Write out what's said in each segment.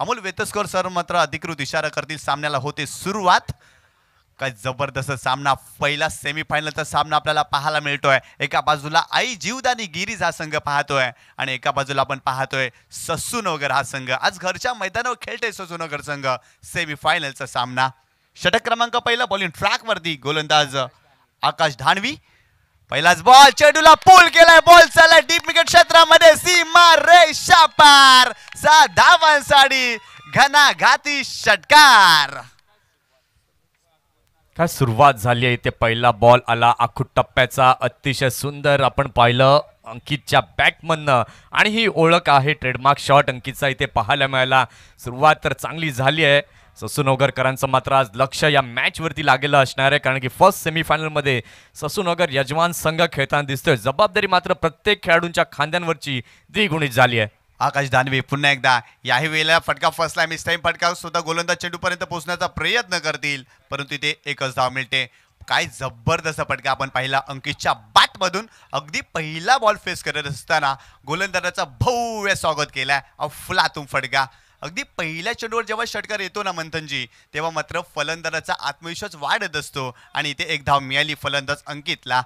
Amol वेतस्कर sir मात्र अधिकृत इशारा करतील सामन्याला होते सुरुवात काय जबरदस्त सामना पहिला सेमीफायनलचा सामना आपल्याला पाहायला मिळतोय एका बाजूला आई जीवदानी गिरीज हा संघ पाहतोय आणि एका बाजूला आपण पाहतोय ससूनगर हा संघ आज घरच्या मैदानावर खेळतोय ससूनगर संघ सेमीफायनलचा सामना षटक क्रमांक पहिला बॉलिंग ट्रॅकवरती गोलंदाज आकाश धानवी पहिलाच बॉल चेडूला पूल केलाय बॉल चालला डीप विकेट क्षेत्रामध्ये सीमा रे शापार सा धावां साडी घना घाती षटकार काय सुरुवात झाली आहे इथे पहिला बॉल आला आखूट टप्प्याचा अतिशय सुंदर आपण पाहिलं अंकितच्या बॅटमधनं आणि ही ओळख आहे ट्रेडमार्क शॉट अंकितचा इथे पाहायला मिळाला सुरुवात तर चांगली झाली आहे ससून अवघरकरांचं मात्र आज लक्ष या मॅचवरती लागलेलं असणार आहे कारण की फर्स्ट सेमीफायनलमध्ये ससून अगर यजमान संघ खेळताना दिसतोय जबाबदारी मात्र प्रत्येक खेळाडूंच्या खांद्यांवरची द्विगुणित झाली आहे आकाश दानवे पुन्हा एकदा याही वेळेला फटका फसला मिस टाईम फटका सुद्धा गोलंदाज चेंडूपर्यंत पोहोचण्याचा प्रयत्न करतील परंतु इथे एकच धाव मिळते काय जबरदस्त फटका आपण पाहिला अंकितच्या बॅटमधून अगदी पहिला बॉल फेस करत असताना गोलंदाजाचा भव्य स्वागत केला अफलातून फटका अगदी पहिल्या चेंडूवर जेव्हा षटकार येतो ना मंथनजी तेव्हा मात्र फलंदाजाचा आत्मविश्वास वाढत असतो आणि इथे एक धाव मिळाली फलंदाज अंकितला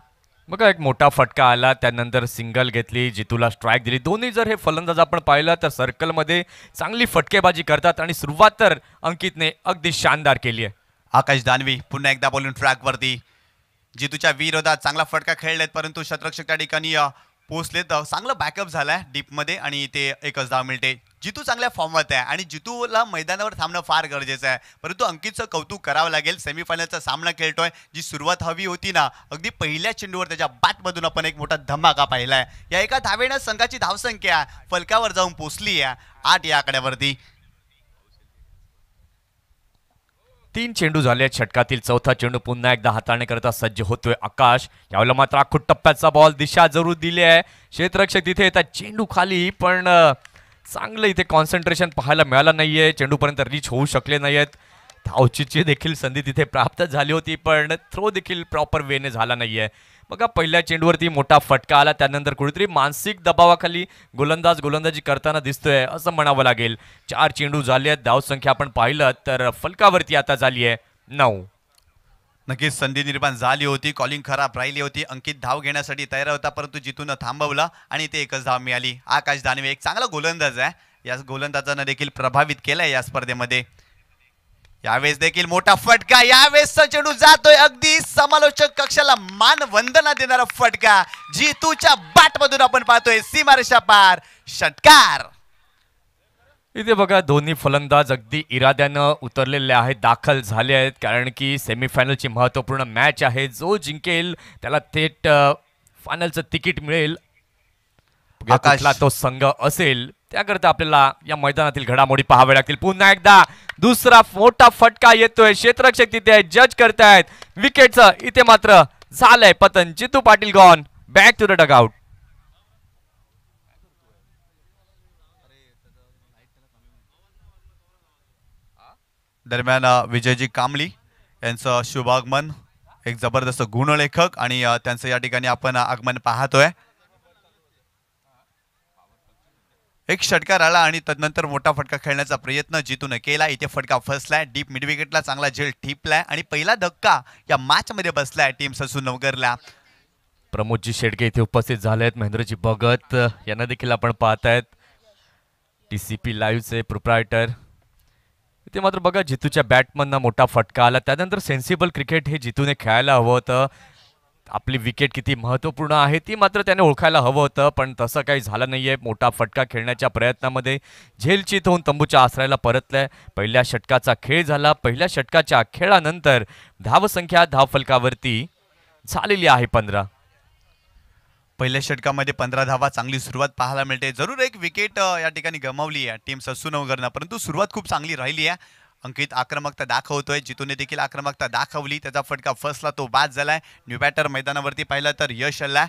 बघा एक मोठा फटका आला त्यानंतर सिंगल घेतली जितूला स्ट्राईक दिली दोन्ही जर हे फलंदाज आपण पाहिलं तर सर्कलमध्ये चांगली फटकेबाजी करतात आणि सुरुवात तर अंकितने अगदी शानदार केली आहे आकाश दानवी पुन्हा एकदा बोलून ट्रॅकवरती जितूच्या विरोधात चांगला फटका खेळलेत परंतु शतरक्षक त्या ठिकाणी पोहोचले तर चांगलं बॅकअप झाला आहे डीपमध्ये आणि ते एकच दहा मिनिटे जितू चांगल्या मध्ये आहे आणि जितूला मैदानावर थांबणं फार गरजेचं आहे परंतु अंकितचं कौतुक करावं लागेल सेमीफायनलचा सामना खेळतोय जी सुरुवात हवी होती ना अगदी पहिल्या चेंडूवर त्याच्या बॅटमधून आपण एक मोठा धमाका पाहिला आहे या एका धावेनं संघाची धावसंख्या फलकावर जाऊन पोचली आहे आठ या आकड्यावरती तीन चेंडू झाले षटकातील चौथा चेंडू पुन्हा एकदा करता सज्ज होतोय आकाश यावेळेला मात्र आखूट टप्प्याचा बॉल दिशा जरूर दिली आहे क्षेत्ररक्षक तिथे येतात चेंडू खाली पण चांगलं इथे कॉन्सन्ट्रेशन पाहायला मिळालं नाहीये चेंडूपर्यंत रीच होऊ शकले नाहीत आहेत धावचीची देखील संधी तिथे प्राप्त झाली होती पण थ्रो देखील प्रॉपर वेने झाला नाहीये बघा पहिल्या चेंडूवरती मोठा फटका आला त्यानंतर कुठेतरी मानसिक दबावाखाली गोलंदाज गोलंदाजी करताना दिसतोय असं म्हणावं लागेल चार चेंडू झाले आहेत धावसंख्या आपण पाहिलं तर फलकावरती आता झाली आहे नऊ नक्कीच संधी निर्माण झाली होती कॉलिंग खराब राहिली होती अंकित धाव घेण्यासाठी तयार होता परंतु जिथून थांबवला आणि ते एकच धाव मिळाली आकाश दानवे एक चांगला गोलंदाज आहे या गोलंदाजानं देखील प्रभावित केलाय या स्पर्धेमध्ये यावेळेस देखील मोठा फटका यावेळेस चेंडू जातोय अगदी समालोचक कक्षाला मानवंदना देणारा फटका जीतूच्या बाटमधून आपण पाहतोय सीमारेषा पार षटकार इथे बघा दोन्ही फलंदाज अगदी इराद्यानं उतरलेले आहेत दाखल झाले आहेत कारण की सेमीफायनलची महत्त्वपूर्ण मॅच आहे जो जिंकेल त्याला थेट फायनलचं तिकीट मिळेल तो संघ असेल त्याकरता आपल्याला या मैदानातील घडामोडी पाहावे लागतील पुन्हा एकदा दुसरा मोठा फटका येतोय क्षेत्रक्षक तिथे जज करतायत विकेटच इथे मात्र झालंय पतन Jitu Patil gone back to the dugout दरम्यान विजयजी कांबळी यांचं शुभागमन एक जबरदस्त गुणलेखक आणि त्यांचं या ठिकाणी आपण आगमन पाहतोय एक षटकार आला आणि तदनंतर मोठा फटका खेळण्याचा प्रयत्न जितून केला इथे फटका फसलाय डीप मिडविकेटला चांगला झेल ठिपलाय आणि पहिला धक्का या मॅचमध्ये बसलाय टीम ससून नवगरला प्रमोदजी शेडके इथे उपस्थित झाले आहेत महेंद्रजी भगत यांना देखील आपण पाहतायत टी सी पी लाईव्हचे प्रोप्रायटर इथे मात्र बघा जितूच्या बॅटमनना मोठा फटका आला त्यानंतर सेन्सिबल क्रिकेट हे जितूने खेळायला हवं होतं आपली विकेट किती महत्त्वपूर्ण आहे ती मात्र त्याने ओळखायला हवं होतं पण तसं काही झालं नाही आहे मोठा फटका खेळण्याच्या प्रयत्नामध्ये झेलचित होऊन तंबूच्या आसऱ्याला परतलाय पहिल्या षटकाचा खेळ झाला पहिल्या षटकाच्या खेळानंतर धावसंख्या धावफलकावरती झालेली आहे पंधरा पहिल्या षटकामध्ये पंधरा धावा चांगली सुरुवात पाहायला मिळते जरूर एक विकेट या ठिकाणी गमावली आहे टीम ससूनवगरनं परंतु सुरुवात खूप चांगली राहिली आहे अंकित आक्रमकता दाखवतोय जितूने देखील आक्रमकता दाखवली त्याचा फटका फसला तो बाद झालाय न्यू बॅटर मैदानावरती पाहिला तर यश आलाय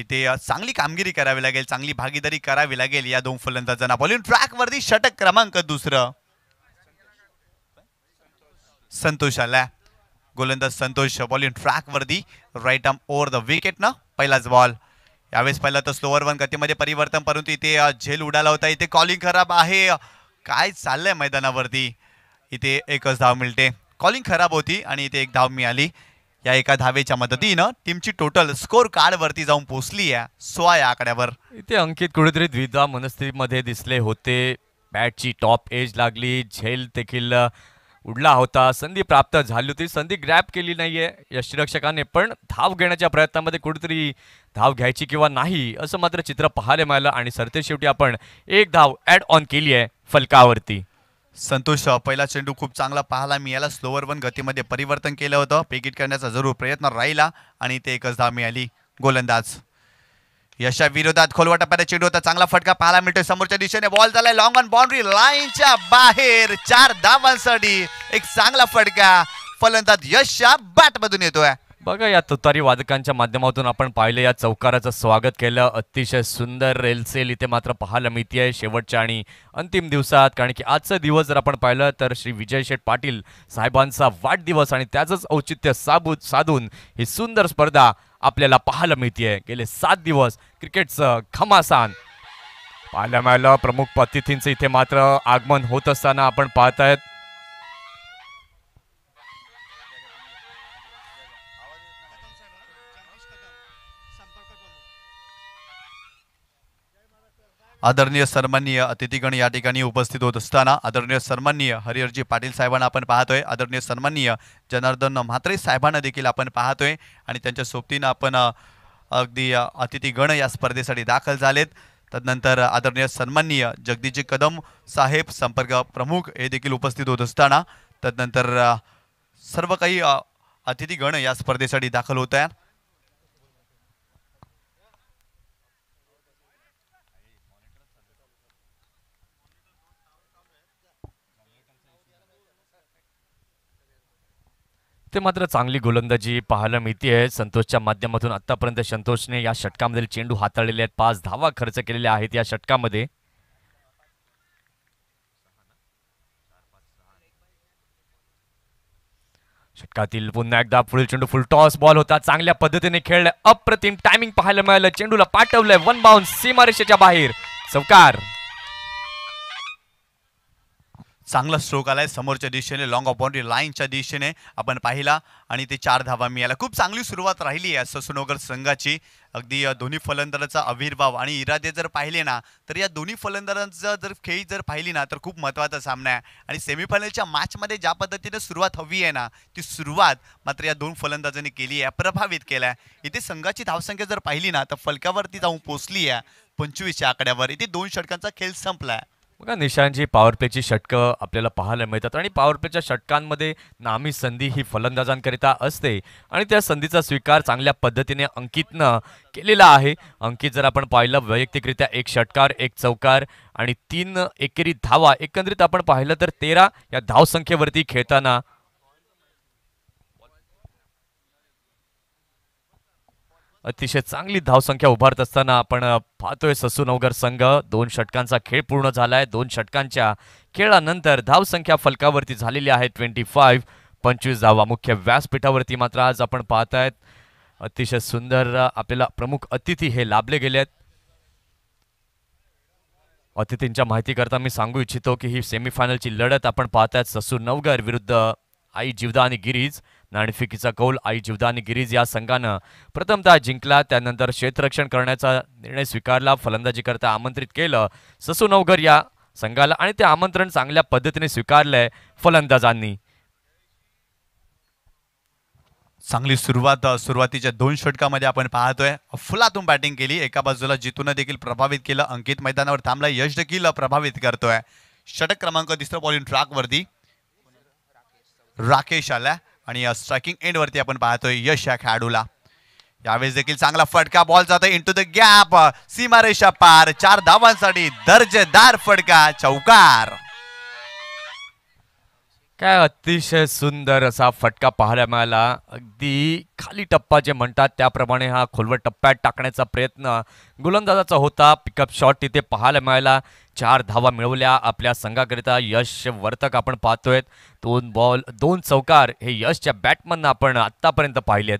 इथे चांगली कामगिरी करावी लागेल चांगली भागीदारी करावी लागेल या दोन फलंदाजांना बॉलिंग ट्रॅकवरती षटक क्रमांक दुसरं संतोष आलाय गोलंदाज संतोष बॉलिंग ट्रॅकवरती right arm over the wicket ना पहिलाच बॉल यावेळेस पहिला तर स्लोअर वन गतीमध्ये परिवर्तन परंतु इथे झेल उडाला होता इथे कॉलिंग खराब आहे काय चाललंय मैदानावरती इथे एकच धाव मिळते कॉलिंग खराब होती आणि इथे एक धाव मिळाली या एका धावेच्या मदतीनं टीमची टोटल स्कोर कार्डवरती जाऊन पोहोचली आहे या आकड्यावर इथे अंकित कुठेतरी द्विधा मनस्थितीमध्ये दिसले होते बॅटची टॉप एज लागली झेल देखील उडला होता संधी प्राप्त झाली होती संधी ग्रॅप केली नाहीये आहे यष्टीरक्षकाने पण धाव घेण्याच्या प्रयत्नामध्ये कुठेतरी धाव घ्यायची किंवा नाही असं मात्र चित्र पाहायला मिळालं आणि सरते शेवटी आपण एक धाव ॲड ऑन केली आहे फलकावरती संतोष पहिला चेंडू खूप चांगला पाहायला याला स्लोवर वन गतीमध्ये परिवर्तन केलं होतं पेकिट करण्याचा जरूर प्रयत्न राहिला आणि ते एकच धाव मिळाली गोलंदाज यशा विरोधात खोलवाटा चेंडू होता चांगला फटका पाहायला मिळतोय समोरच्या दिशेने बॉल झालाय लॉंग ऑन बाउंड्री लाईनच्या बाहेर चार धावांसाठी एक चांगला फटका फलंदाज यशा बॅट मधून येतोय बघा या तुतारी वादकांच्या माध्यमातून आपण पाहिलं या चौकाराचं स्वागत केलं अतिशय सुंदर रेलसेल इथे मात्र पाहायला आहे शेवटच्या आणि अंतिम दिवसात कारण की आजचा दिवस जर आपण पाहिलं तर श्री विजय शेठ पाटील साहेबांचा वाढदिवस आणि त्याचंच औचित्य साबूत साधून ही सुंदर स्पर्धा आपल्याला पाहायला मिळते गेले सात दिवस क्रिकेटचं खमासान, पाहायला मिळालं प्रमुख अतिथींचं इथे मात्र आगमन होत असताना आपण पाहतायत आदरणीय सन्माननीय अतिथीगण या ठिकाणी उपस्थित होत असताना आदरणीय सन्माननीय हरिहरजी पाटील साहेबांना आपण पाहतोय आदरणीय सन्माननीय जनार्दन म्हात्रे साहेबांना देखील आपण पाहतोय आणि त्यांच्या सोबतीनं आपण अगदी अतिथीगण या स्पर्धेसाठी दाखल झालेत तदनंतर आदरणीय सन्माननीय जगदीजी कदम साहेब संपर्क प्रमुख हे देखील उपस्थित होत असताना तदनंतर सर्व काही अतिथीगण या स्पर्धेसाठी दाखल होत आहेत ते मात्र चांगली गोलंदाजी पाहायला मिळते आहे संतोषच्या माध्यमातून आतापर्यंत संतोषने या षटकामध्ये चेंडू हाताळलेले आहेत पाच धावा खर्च केलेल्या आहेत या षटकामध्ये षटकातील पुन्हा एकदा फुल चेंडू फुल टॉस बॉल होता चांगल्या पद्धतीने खेळलाय अप्रतिम टायमिंग पाहायला मिळालं चेंडूला पाठवलंय वन बाउन्स सीमारेषेच्या बाहेर चौकार चांगला स्ट्रोक आला आहे समोरच्या दिशेने लॉंग बाउंड्री लाईनच्या दिशेने आपण पाहिला आणि ते चार धावा मिळाला खूप चांगली सुरुवात राहिली आहे ससुनोगर संघाची अगदी या दोन्ही फलंदाजाचा आविर्भाव आणि इरादे जर पाहिले ना तर या दोन्ही फलंदाजांचा जर खेळी जर पाहिली ना तर खूप महत्त्वाचा सामना आहे आणि सेमीफायनलच्या मॅचमध्ये ज्या पद्धतीने सुरुवात हवी आहे ना ती सुरुवात मात्र या दोन फलंदाजांनी केली आहे प्रभावित केला इथे संघाची धावसंख्या जर पाहिली ना तर फलक्यावरती जाऊन पोचली आहे पंचवीसच्या आकड्यावर इथे दोन षटकांचा खेळ संपला आहे बघा निशांची पॉवरप्लेची षटकं आपल्याला पाहायला मिळतात आणि पॉवरप्लेच्या षटकांमध्ये नामी संधी ही फलंदाजांकरिता असते आणि त्या संधीचा स्वीकार चांगल्या पद्धतीने अंकितनं केलेला आहे अंकित जर आपण पाहिलं वैयक्तिकरित्या एक षटकार एक चौकार आणि तीन एकेरी धावा एकंदरीत आपण पाहिलं तर तेरा या धावसंख्येवरती खेळताना अतिशय चांगली धावसंख्या उभारत असताना आपण पाहतोय ससू नवगर संघ दोन षटकांचा खेळ पूर्ण झालाय दोन षटकांच्या खेळानंतर धावसंख्या फलकावरती झालेली आहे ट्वेंटी फाईव्ह पंचवीस धावा मुख्य व्यासपीठावरती मात्र आज आपण पाहत आहेत अतिशय सुंदर आपल्याला प्रमुख अतिथी हे लाभले गेले आहेत अतिथींच्या माहितीकरता मी सांगू इच्छितो की ही सेमीफायनलची लढत आपण पाहत आहेत ससू नवगर विरुद्ध आई जीवदा आणि गिरीज नाणेफिकीचा कौल आई जीवदानी गिरीज या संघानं प्रथमतः जिंकला त्यानंतर क्षेत्ररक्षण करण्याचा निर्णय स्वीकारला फलंदाजी करता आमंत्रित केलं ससू नवघर या संघाला आणि ते आमंत्रण चांगल्या पद्धतीने स्वीकारलंय फलंदाजांनी चांगली सुरुवात सुरुवातीच्या दोन षटकामध्ये आपण पाहतोय अफलातून बॅटिंग केली एका बाजूला जितून देखील प्रभावित केलं अंकित मैदानावर थांबला यश देखील प्रभावित करतोय षटक क्रमांक तिसरा बॉलिंग ट्रॅकवरती राकेश आला आणि या स्ट्रायकिंग वरती आपण पाहतोय यश या खेळाडूला यावेळेस देखील चांगला फटका बॉल जातो इन टू द गॅप सीमारेषा पार चार धावांसाठी दर्जेदार फटका चौकार काय अतिशय सुंदर असा फटका पाहायला मिळाला अगदी खाली टप्पा जे म्हणतात त्याप्रमाणे हा खोलवर टप्प्यात टाकण्याचा प्रयत्न गोलंदाजाचा होता पिकअप शॉट तिथे पाहायला मिळाला चार धावा मिळवल्या आपल्या संघाकरिता यश वर्तक आपण पाहतोय दोन बॉल दोन चौकार हे यशच्या बॅटमन आपण आत्तापर्यंत पाहिलेत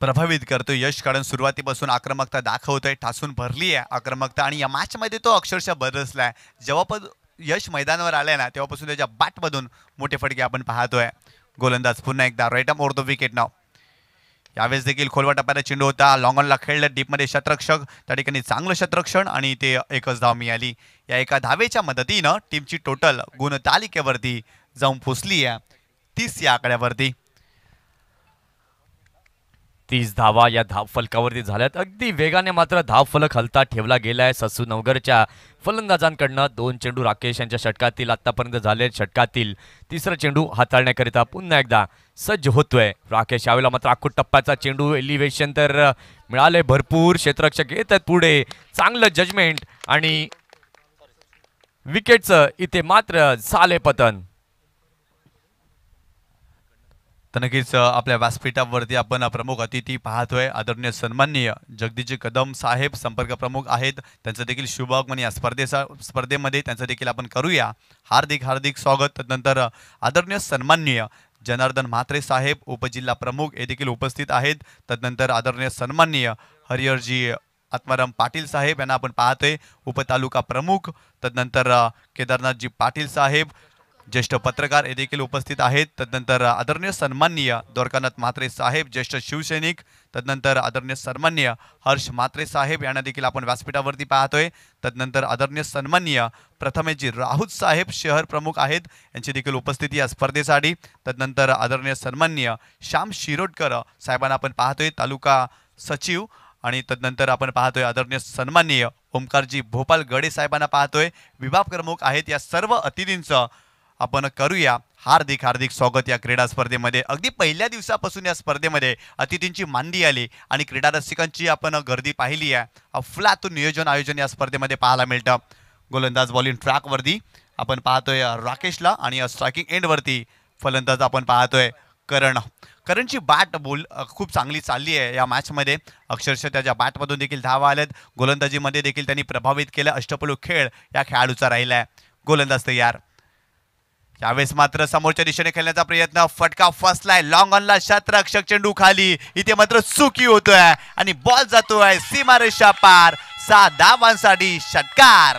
प्रभावित करतो यश कारण सुरुवातीपासून आक्रमकता दाखवतोय ठासून भरली आहे आक्रमकता आणि या मॅचमध्ये तो अक्षरशः बदलला आहे जेव्हा यश मैदानावर आलंय ना तेव्हापासून त्याच्या बॅटमधून मोठे फटके आपण पाहतोय गोलंदाज पुन्हा एकदा राईटम ओर द विकेट नाव यावेळेस देखील खोलवा टप्प्याला चेंडू होता लॉंगॉनला खेळलं डीपमध्ये शतरक्षक त्या ठिकाणी चांगलं शतरक्षण आणि ते एकच धाव मिळाली या एका धावेच्या मदतीनं टीमची टोटल गुणतालिकेवरती जाऊन फुसली आहे तीस या आकड्यावरती तीस धावा या धाव फलकावरती झाल्यात अगदी वेगाने मात्र धाव फलक हलता ठेवला गेला आहे ससू नवगरच्या फलंदाजांकडनं दोन चेंडू राकेश यांच्या षटकातील आत्तापर्यंत झाले षटकातील तिसरा चेंडू हाताळण्याकरिता पुन्हा एकदा सज्ज होतोय राकेश यावेळेला मात्र आखूट टप्प्याचा चेंडू एलिव्हेशन तर मिळाले भरपूर क्षेत्ररक्षक येत आहेत पुढे चांगलं जजमेंट आणि विकेटचं इथे मात्र झाले पतन तर नक्कीच आपल्या व्यासपीठावरती आपण प्रमुख अतिथी पाहतोय आदरणीय सन्माननीय जगदीजी कदम साहेब संपर्क प्रमुख आहेत त्यांचं देखील शुभागमन या स्पर्धेचा स्पर्धेमध्ये त्यांचं देखील आपण करूया हार्दिक हार्दिक स्वागत तदनंतर आदरणीय सन्माननीय जनार्दन म्हात्रे साहेब उपजिल्हा प्रमुख हे देखील उपस्थित आहेत तदनंतर आदरणीय सन्माननीय हरिहरजी आत्माराम पाटील साहेब यांना आपण पाहतोय उपतालुका प्रमुख तदनंतर केदारनाथजी पाटील साहेब ज्येष्ठ पत्रकार हे देखील उपस्थित आहेत तदनंतर आदरणीय सन्माननीय द्वारकानाथ म्हात्रे साहेब ज्येष्ठ शिवसैनिक तदनंतर आदरणीय सन्माननीय हर्ष म्हात्रे साहेब यांना देखील आपण व्यासपीठावरती पाहतोय तदनंतर आदरणीय सन्माननीय प्रथमेजी राहुल साहेब शहर प्रमुख आहेत यांची देखील उपस्थिती या स्पर्धेसाठी तदनंतर आदरणीय सन्माननीय श्याम शिरोडकर साहेबांना आपण पाहतोय तालुका सचिव आणि तदनंतर आपण पाहतोय आदरणीय सन्माननीय ओमकारजी भोपाल गडे साहेबांना पाहतोय विभाग प्रमुख आहेत या सर्व अतिथींचं आपण करूया हार्दिक हार्दिक स्वागत या क्रीडा स्पर्धेमध्ये अगदी पहिल्या दिवसापासून या स्पर्धेमध्ये अतिथींची मांदी आली आणि क्रीडा रसिकांची आपण गर्दी पाहिली आहे अफलातून नियोजन आयोजन या स्पर्धेमध्ये पाहायला मिळतं गोलंदाज बॉलिंग ट्रॅकवरती आपण पाहतोय राकेशला आणि स्ट्रायकिंग एंडवरती फलंदाज आपण पाहतोय करण करणची बॅट बोल खूप चांगली चालली आहे या मॅचमध्ये अक्षरशः त्याच्या बॅटमधून देखील धावा आल्यात गोलंदाजीमध्ये देखील त्यांनी प्रभावित केलं अष्टपलू खेळ या खेळाडूचा राहिला आहे गोलंदाज तयार त्यावेळेस मात्र समोरच्या दिशेने खेळण्याचा प्रयत्न फटका फसलाय लॉंग ऑनला शतरक्षक चेंडू खाली इथे मात्र चुकी होतोय आणि बॉल जातोय सीमारेषा पार सहा धावांसाठी षटकार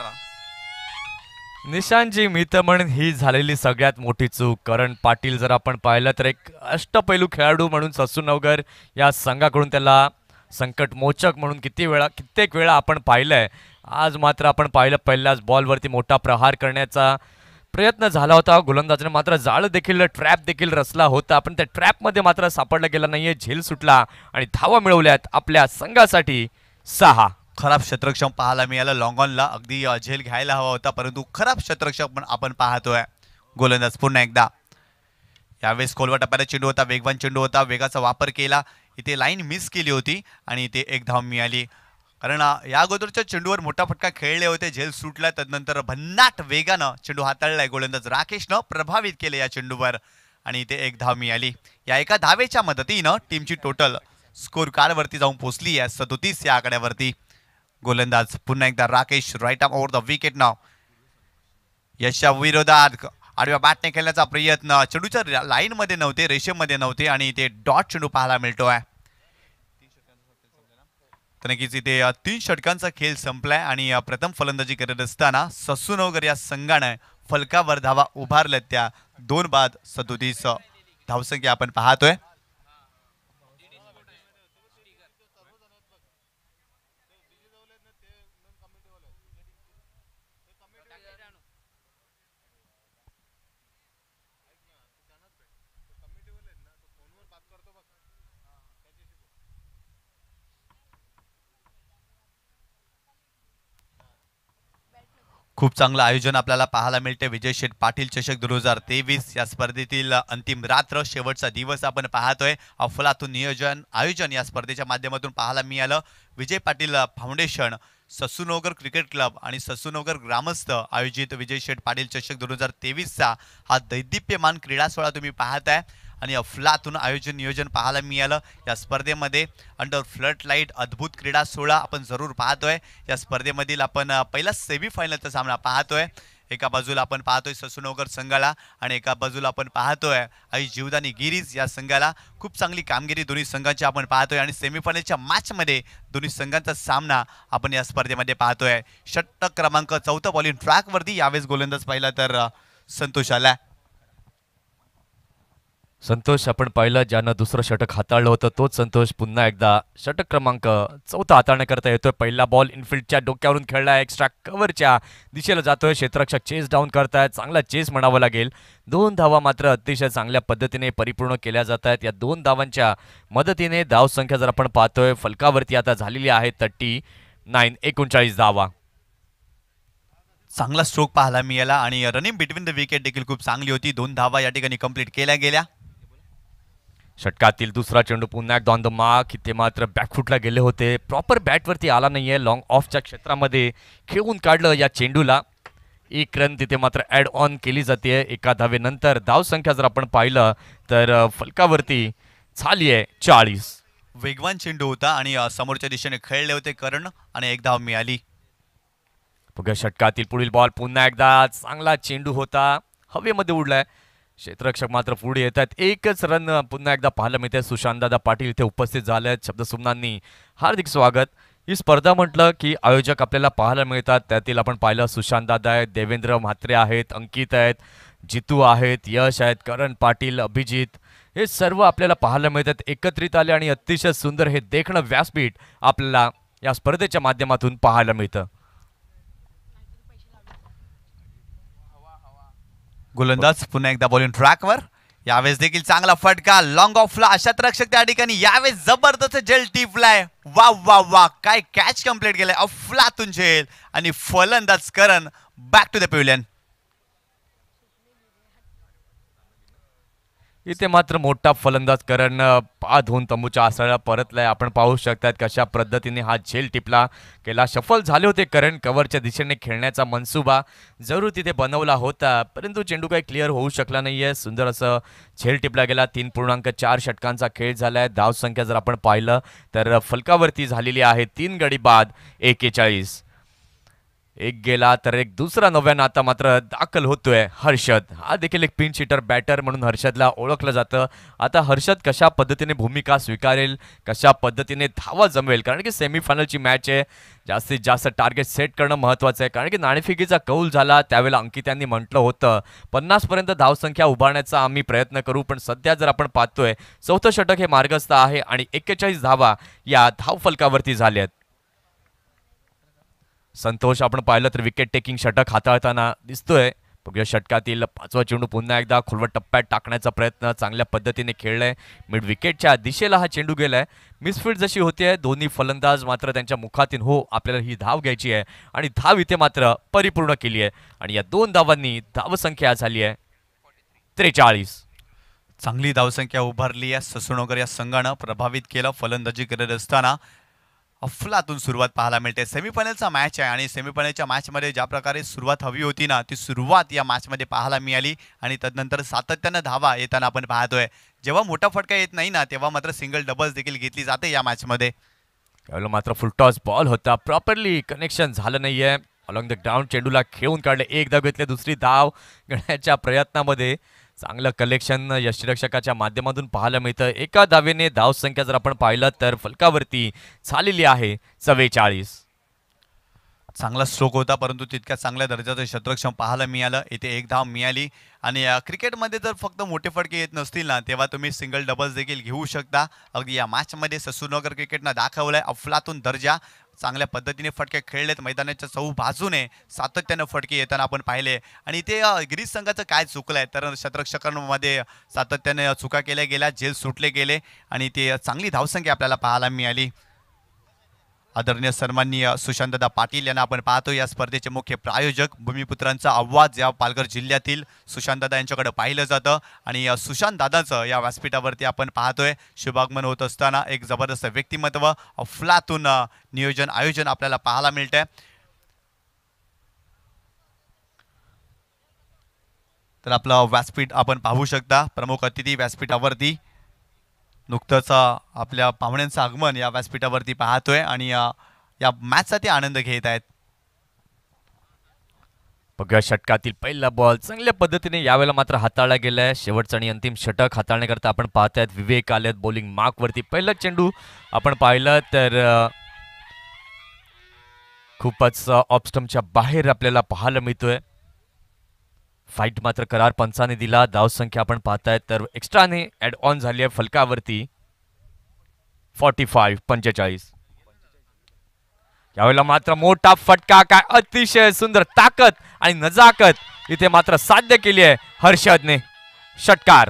निशांतजी मी तर म्हणून ही झालेली सगळ्यात मोठी चूक करण पाटील जर आपण पाहिलं तर एक अष्टपैलू खेळाडू म्हणून ससून नवगर या संघाकडून त्याला संकट मोचक म्हणून किती वेळा कित्येक वेळा आपण पाहिलंय आज मात्र आपण पाहिलं पहिल्याच बॉलवरती मोठा प्रहार करण्याचा प्रयत्न झाला होता गोलंदाजाने मात्र जाळ देखील ट्रॅप देखील रचला होता पण त्या ट्रॅपमध्ये मात्र सापडला गेला नाहीये झेल सुटला आणि धावा मिळवल्यात आपल्या संघासाठी सहा खराब शत्रक्षम पाहायला मिळालं लॉंगॉनला अगदी झेल घ्यायला हवा होता परंतु खराब शत्रक्षक पण आपण पाहतोय गोलंदाज पुन्हा एकदा यावेळेस खोलवा टप्प्याला चेंडू होता वेगवान चेंडू होता वेगाचा वापर केला इथे लाईन मिस केली होती आणि इथे एक धाव मिळाली कारण या अगोदरच्या चेंडूवर मोठा फटका खेळले होते झेल सुटला त्यानंतर भन्नाट वेगानं चेंडू हाताळलाय गोलंदाज राकेशनं प्रभावित केले या चेंडूवर आणि इथे एक धाव मिळाली या एका धावेच्या मदतीनं टीमची टोटल स्कोर वरती जाऊन पोचली आहे सदोतीस या आकड्यावरती गोलंदाज पुन्हा एकदा Rakesh right arm over the wicket नाव यशच्या विरोधात आडव्या बॅटने खेळण्याचा प्रयत्न चेंडूच्या लाईनमध्ये नव्हते रेषेमध्ये नव्हते आणि ते डॉट चेंडू पाहायला मिळतो आहे तर नक्कीच इथे तीन षटकांचा खेळ संपलाय आणि प्रथम फलंदाजी करत असताना ससूनवगर या संघानं फलकावर धावा उभारल्या त्या दोन बाद सदोतीस धावसंख्या आपण पाहतोय खूप चांगलं आयोजन आपल्याला पाहायला मिळते विजय शेठ पाटील चषक दोन हजार तेवीस या स्पर्धेतील अंतिम रात्र शेवटचा दिवस आपण पाहतोय अफलातून नियोजन आयोजन या स्पर्धेच्या माध्यमातून पाहायला मिळालं Vijay Patil foundation Sasunavghar cricket club आणि ससूनोगर ग्रामस्थ आयोजित विजय शेठ पाटील चषक दोन हजार तेवीसचा हा दैदिप्यमान क्रीडा सोहळा तुम्ही पाहताय आणि अफलातून आयोजन नियोजन पाहायला मिळालं या स्पर्धेमध्ये अंडर फ्लड लाईट अद्भुत क्रीडा सोहळा आपण जरूर पाहतोय या स्पर्धेमधील आपण पहिला सेमीफायनलचा सामना पाहतोय एका बाजूला आपण पाहतोय ससूनोगर संघाला आणि एका बाजूला आपण पाहतोय आई जीवदानी गिरीज या संघाला खूप चांगली कामगिरी दोन्ही संघांची आपण पाहतोय आणि सेमीफायनलच्या मॅचमध्ये दोन्ही संघांचा सामना आपण या स्पर्धेमध्ये पाहतोय षट्ट क्रमांक चौथं बॉलिंग ट्रॅकवरती यावेळेस गोलंदाज पाहिला तर संतोष आला संतोष आपण पाहिलं ज्यानं दुसरं षटक हाताळलं होतं तोच संतोष पुन्हा एकदा षटक क्रमांक चौथा हाताळण्याकरता येतोय पहिला बॉल इनफिल्डच्या डोक्यावरून खेळला एक्स्ट्रा कव्हरच्या दिशेला जातोय क्षेत्ररक्षक चेस डाऊन करतायत चांगला चेस म्हणावा लागेल दोन धावा मात्र अतिशय चांगल्या पद्धतीने परिपूर्ण केल्या जात आहेत या दोन धावांच्या मदतीने धावसंख्या जर आपण पाहतोय फलकावरती आता झालेली आहे थर्टी नाईन एकोणचाळीस धावा चांगला स्ट्रोक पाहायला मिळाला आणि रनिंग बिटवीन द विकेट देखील खूप चांगली होती दोन धावा या ठिकाणी कंप्लीट केल्या गेल्या षटकातील दुसरा चेंडू पुन्हा एकदा ऑन द मार्क इथे मात्र बॅकफुटला गेले होते प्रॉपर बॅटवरती आला नाहीये आहे लाँग ऑफच्या क्षेत्रामध्ये खेळून काढलं या चेंडूला एक रन तिथे मात्र ॲड ऑन केली जाते एका धावेनंतर संख्या जर आपण पाहिलं तर फलकावरती झाली आहे चाळीस वेगवान चेंडू होता आणि समोरच्या दिशेने खेळले होते कर्ण आणि एक धाव मिळाली बघा षटकातील पुढील बॉल पुन्हा एकदा चांगला चेंडू होता हवेमध्ये उडलाय क्षेत्रक्षक मात्र पुढे येत आहेत एकच रन पुन्हा एकदा पाहायला मिळते सुशांतदादा पाटील इथे उपस्थित झाले आहेत शब्दसुमनांनी हार्दिक स्वागत ही स्पर्धा म्हटलं की आयोजक आपल्याला पाहायला मिळतात त्यातील आपण पाहिलं सुशांतदादा आहेत देवेंद्र म्हात्रे आहेत अंकित आहेत जितू आहेत यश आहेत करण पाटील अभिजित हे सर्व आपल्याला पाहायला मिळतात एकत्रित आले आणि अतिशय सुंदर हे देखणं व्यासपीठ आपल्याला या स्पर्धेच्या माध्यमातून पाहायला मिळतं गोलंदाज पुन्हा एकदा बॉलिंग ट्रॅकवर यावेळेस देखील चांगला फटका लॉंग ऑफला अशात रक्षक त्या ठिकाणी यावेळेस जबरदस्त जेल टिपलाय वा वा वा काय कॅच कम्प्लीट केलाय अफलातून झेल आणि फलंदाज Karan back to the pavilion इथे मात्र मोठा फलंदाज करण पा होऊन तंबूच्या आसळ्याला परतलाय आपण पाहू शकतात कशा पद्धतीने हा झेल टिपला केला सफल झाले होते करण कवरच्या दिशेने खेळण्याचा मनसुबा जरूर तिथे बनवला होता परंतु चेंडू काही क्लिअर होऊ शकला नाही आहे सुंदर असं झेल टिपला गेला तीन पूर्णांक चार षटकांचा खेळ झाला आहे धावसंख्या जर आपण पाहिलं तर फलकावरती झालेली आहे तीन गडी बाद एकेचाळीस एक गेला तर एक दुसरा नव्यानं आता मात्र दाखल होतोय हर्षद हा देखील एक पिन शिटर बॅटर म्हणून हर्षदला ओळखलं जातं आता हर्षद कशा पद्धतीने भूमिका स्वीकारेल कशा पद्धतीने धावा जमवेल कारण की सेमीफायनलची मॅच आहे जास्तीत जास्त टार्गेट सेट करणं महत्त्वाचं आहे कारण की नाणेफिकीचा कौल झाला त्यावेळेला अंकितांनी म्हटलं होतं पन्नासपर्यंत धावसंख्या उभारण्याचा आम्ही प्रयत्न करू पण सध्या जर आपण पाहतोय चौथं षटक हे मार्गस्थ आहे आणि एक्केचाळीस धावा या धावफलकावरती झाल्यात संतोष आपण पाहिलं तर विकेट टेकिंग षटक हाताळताना दिसतोय बघूया षटकातील पाचवा चेंडू पुन्हा एकदा खुलवट टप्प्यात टाकण्याचा प्रयत्न चांगल्या पद्धतीने खेळलाय मिड विकेटच्या दिशेला हा चेंडू गेलाय मिसफिल्ड जशी आहे दोन्ही फलंदाज मात्र त्यांच्या मुखातून हो आपल्याला ही धाव घ्यायची आहे आणि धाव इथे मात्र परिपूर्ण केली आहे आणि या दोन धावांनी धावसंख्या झाली आहे त्रेचाळीस चांगली धावसंख्या उभारली आहे ससुणोगर या संघानं प्रभावित केलं फलंदाजी करत असताना अफलातून सुरुवात पाहायला मिळते सेमीफायनलचा मॅच आहे आणि सेमीफायनलच्या मॅचमध्ये ज्या प्रकारे सुरुवात हवी होती ना ती सुरुवात या मॅचमध्ये पाहायला मिळाली आणि तदनंतर सातत्यानं धावा येताना आपण पाहतोय जेव्हा मोठा फटका येत नाही ना तेव्हा मात्र सिंगल डबल्स देखील घेतली जाते या मॅचमध्ये त्यावेळेला मात्र फुलटॉस बॉल होता प्रॉपरली कनेक्शन झालं नाही आहे अलॉंग द ग्राउंड चेंडूला खेळून काढले एक धाव घेतले दुसरी धाव घेण्याच्या प्रयत्नामध्ये चांगलं कलेक्शन यष्टीरक्षकाच्या माध्यमातून पाहायला मिळतं एका धावेने संख्या जर आपण पाहिलं तर फलकावरती झालेली आहे चव्वेचाळीस चांगला स्ट्रोक होता परंतु तितक्या चांगल्या दर्जाचं शत्रक्षम पाहायला मिळालं इथे एक धाव मिळाली आणि क्रिकेटमध्ये जर फक्त मोठे फटके येत नसतील ना तेव्हा तुम्ही सिंगल डबल्स देखील घेऊ शकता अगदी या मॅचमध्ये ससूरनगर क्रिकेटनं दाखवलं आहे अफलातून दर्जा चांगल्या पद्धतीने फटके खेळलेत मैदानाच्या चौ बाजूने सातत्यानं फटके येताना आपण पाहिले आणि इथे ग्रीस संघाचं काय चुकलं आहे तर शत्रक्षकांमध्ये सातत्याने चुका केल्या गेल्या जेल सुटले गेले आणि ते चांगली धावसंख्या आपल्याला पाहायला मिळाली आदरणीय सन्माननीय सुशांतदा पाटील यांना आपण पाहतो या स्पर्धेचे मुख्य प्रायोजक भूमिपुत्रांचा आवाज या पालघर जिल्ह्यातील सुशांतदा यांच्याकडे पाहिलं जातं आणि सुशांत या व्यासपीठावरती आपण पाहतोय शुभागमन होत असताना एक जबरदस्त व्यक्तिमत्व अफलातून नियोजन आयोजन आपल्याला पाहायला मिळतंय तर आपलं व्यासपीठ आपण पाहू शकता प्रमुख अतिथी व्यासपीठावरती नुकतंच आपल्या पाहुण्यांचं आगमन या व्यासपीठावरती पाहतोय आणि या मॅचचा ते आनंद घेत आहेत बघा षटकातील पहिला बॉल चांगल्या पद्धतीने यावेळेला मात्र हाताळला गेलाय शेवटचा आणि अंतिम षटक हाताळण्याकरता आपण पाहतायत विवेक आलेत बॉलिंग मार्कवरती पहिला चेंडू आपण पाहिला तर खूपच ऑपस्टमच्या बाहेर आपल्याला पाहायला मिळतोय फाईट मात्र करार पंचाने दिला संख्या आपण पाहताय तर एक्स्ट्राने ऍड ऑन झाली आहे फलकावरती फॉर्टी फाईव्ह पंचेचाळीस यावेळेला मात्र मोठा फटका काय अतिशय सुंदर ताकद आणि नजाकत इथे मात्र साध्य केली आहे हर्षदने षटकार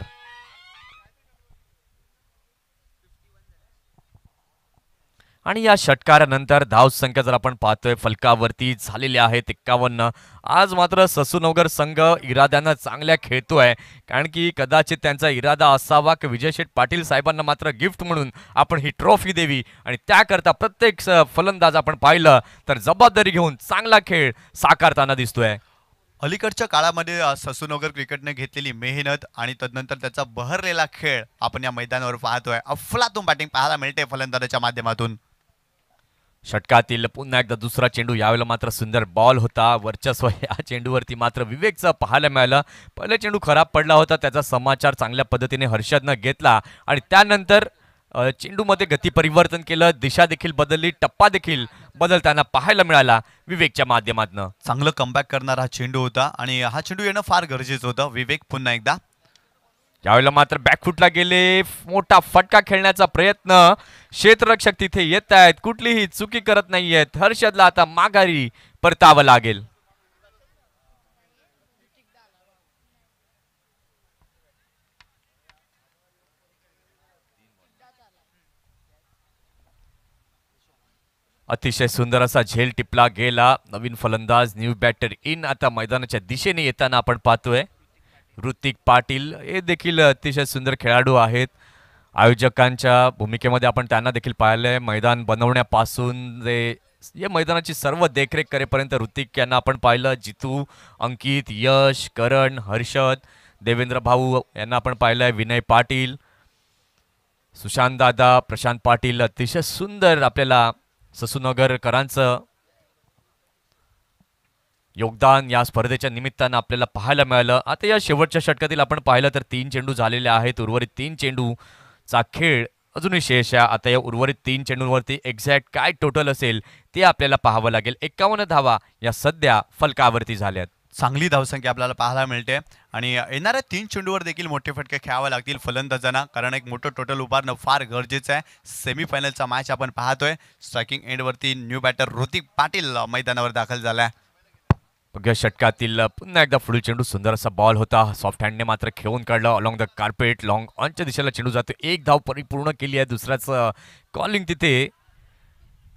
आणि या षटकारानंतर धावसंख्या जर आपण पाहतोय फलकावरती झालेली आहे एक्कावन्न आज मात्र ससुनगर संघ इराद्यांना चांगल्या खेळतोय कारण की कदाचित त्यांचा इरादा असावा की विजय शेठ पाटील साहेबांना मात्र गिफ्ट म्हणून आपण ही ट्रॉफी देवी आणि त्याकरता प्रत्येक फलंदाज आपण पाहिलं तर जबाबदारी घेऊन चांगला खेळ साकारताना दिसतोय अलीकडच्या काळामध्ये ससूनगर क्रिकेटने घेतलेली मेहनत आणि तदनंतर त्याचा बहरलेला खेळ आपण या मैदानावर पाहतोय अफलातून बॅटिंग पाहायला मिळते फलंदाजाच्या माध्यमातून षटकातील पुन्हा एकदा दुसरा चेंडू यावेळेला मात्र सुंदर बॉल होता वर्चस्व या चेंडूवरती मात्र विवेकचं पाहायला मिळालं पहिला चेंडू खराब पडला होता त्याचा समाचार चांगल्या पद्धतीने हर्षदनं घेतला आणि त्यानंतर चेंडूमध्ये गती परिवर्तन केलं दिशा देखील बदलली टप्पा देखील बदलताना पाहायला मिळाला विवेकच्या माध्यमातून चांगलं कमबॅक करणारा हा चेंडू होता आणि हा चेंडू येणं फार गरजेचं होतं विवेक पुन्हा एकदा यावेळेला मात्र बॅकफुटला गेले मोठा फटका खेळण्याचा प्रयत्न क्षेत्ररक्षक तिथे येत आहेत कुठलीही चुकी करत नाहीयेत हर्षदला आता माघारी परतावं लागेल अतिशय सुंदर असा झेल टिपला गेला नवीन फलंदाज न्यू बॅटर इन आता मैदानाच्या दिशेने येताना आपण पाहतोय ऋतिक पाटील हे देखील अतिशय सुंदर खेळाडू आहेत आयोजकांच्या भूमिकेमध्ये आपण त्यांना देखील पाहिलं आहे मैदान बनवण्यापासून जे या मैदानाची सर्व देखरेख करेपर्यंत ऋतिक यांना आपण पाहिलं जितू अंकित यश करण हर्षद देवेंद्र भाऊ यांना आपण पाहिलं आहे विनय पाटील सुशांत दादा प्रशांत पाटील अतिशय सुंदर आपल्याला ससूनगरकरांचं योगदान या स्पर्धेच्या निमित्तानं आपल्याला पाहायला मिळालं आता या शेवटच्या षटकातील आपण पाहिलं तर तीन चेंडू झालेले आहेत उर्वरित तीन चेंडूचा खेळ अजूनही शेष आहे आता या उर्वरित तीन चेंडूंवरती एक्झॅक्ट काय टोटल असेल ते आपल्याला पाहावं लागेल एकावन्न धावा या सध्या फलकावरती झाल्यात चांगली धावसंख्या आपल्याला पाहायला मिळते आणि येणाऱ्या तीन चेंडूवर देखील मोठे फटके खेळावे लागतील फलंदाजांना कारण एक मोठं टोटल उभारणं फार गरजेचं आहे सेमीफायनलचा मॅच आपण पाहतोय स्ट्रायकिंग एंडवरती न्यू बॅटर ऋतिक पाटील मैदानावर दाखल झाला आहे बघा षटकातील पुन्हा एकदा फुल चेंडू सुंदर असा बॉल होता सॉफ्ट हँडने मात्र खेळून काढला अलॉंग द कार्पेट लॉंग ऑनच्या दिशेला चेंडू जातो एक धाव परिपूर्ण केली आहे दुसऱ्याच कॉलिंग तिथे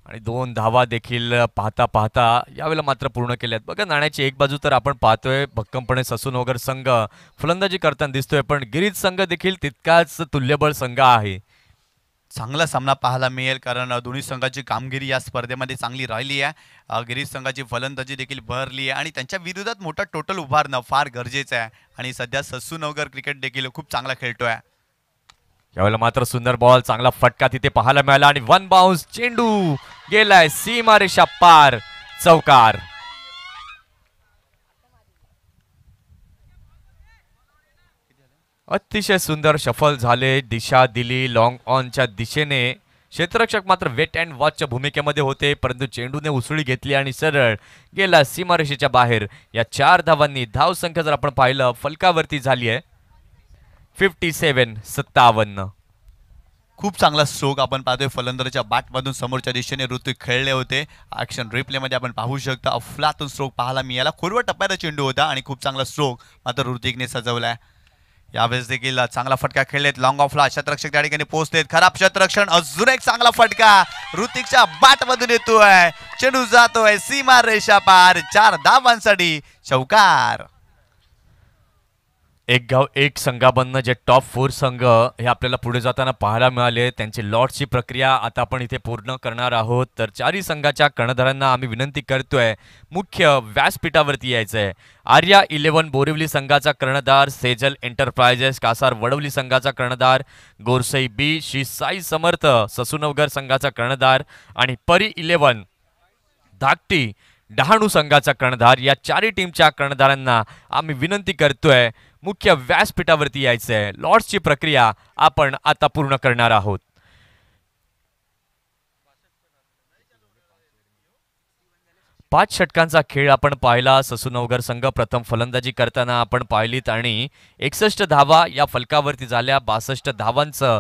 आणि दोन धावा देखील पाहता पाहता यावेळेला मात्र पूर्ण केल्या आहेत बघा नाण्याची एक बाजू तर आपण पाहतोय भक्कमपणे ससून वगैरे संघ फलंदाजी करताना दिसतोय पण गिरीज संघ देखील तितकाच तुल्यबळ संघ आहे चांगला सामना पाहायला मिळेल कारण दोन्ही संघाची कामगिरी या स्पर्धेमध्ये चांगली राहिली आहे गिरीश संघाची फलंदाजी देखील भरली आहे आणि त्यांच्या विरोधात मोठा टोटल उभारणं फार गरजेचं आहे आणि सध्या सस्सू नवगर क्रिकेट देखील खूप चांगला खेळतोय यावेळेला मात्र सुंदर बॉल चांगला फटका तिथे पाहायला मिळाला आणि वन बाउन्स चेंडू गेलाय सीमारेषा पार चौकार अतिशय सुंदर शफल झाले दिशा दिली लॉंग ऑनच्या दिशेने क्षेत्ररक्षक मात्र वेट अँड वॉचच्या भूमिकेमध्ये होते परंतु चेंडूने उसळी घेतली आणि सरळ गेला सीमारेषेच्या बाहेर या चार धावांनी धाव संख्या जर आपण पाहिलं फलकावरती झाली आहे फिफ्टी सेवन सत्तावन्न खूप चांगला स्ट्रोक आपण पाहतोय फलंदरच्या बाटमधून समोरच्या दिशेने ऋतू खेळले होते ॲक्शन रिप्लेमध्ये आपण पाहू शकता अफलातून स्ट्रोक पाहायला याला खोलवर टप्प्याचा चेंडू होता आणि खूप चांगला स्ट्रोक मात्र ऋतिकने सजवला आहे यावेळेस देखील चांगला फटका खेळलेत लॉंग ऑफला शतरक्षक त्या ठिकाणी पोहोचलेत खराब शतरक्षण अजून एक चांगला फटका ऋतिकच्या बाट मधून येतोय चेंडू जातोय सीमा रेषा पार चार धावांसाठी चौकार एक गाव एक संघाबंधनं जे टॉप फोर संघ हे आपल्याला पुढे जाताना पाहायला मिळाले त्यांची लॉटची प्रक्रिया आता आपण इथे पूर्ण करणार आहोत तर चारही संघाच्या कर्णधारांना आम्ही विनंती करतोय मुख्य व्यासपीठावरती यायचं आहे आर्या इलेव्हन बोरिवली संघाचा कर्णधार सेजल एंटरप्रायझेस कासार वडवली संघाचा कर्णधार गोरसई बी श्री साई समर्थ ससुनवगर संघाचा कर्णधार आणि परी इलेव्हन धाकटी डहाणू संघाचा कर्णधार या चारही टीमच्या कर्णधारांना आम्ही विनंती करतोय मुख्य व्यासपीठावरती यायचं आहे लॉर्ड्सची प्रक्रिया आपण आता पूर्ण करणार आहोत पाच षटकांचा खेळ आपण पाहिला ससुनवगर संघ प्रथम फलंदाजी करताना आपण पाहिलीत आणि एकसष्ट धावा या फलकावरती झाल्या बासष्ट धावांचं